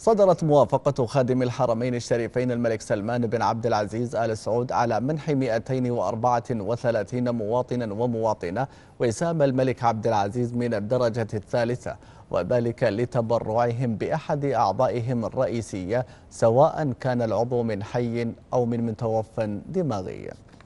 صدرت موافقة خادم الحرمين الشريفين الملك سلمان بن عبد العزيز آل سعود على منح 234 مواطنا ومواطنة وسام الملك عبد العزيز من الدرجة الثالثة وذلك لتبرعهم بأحد أعضائهم الرئيسية سواء كان العضو من حي أو من متوفى دماغي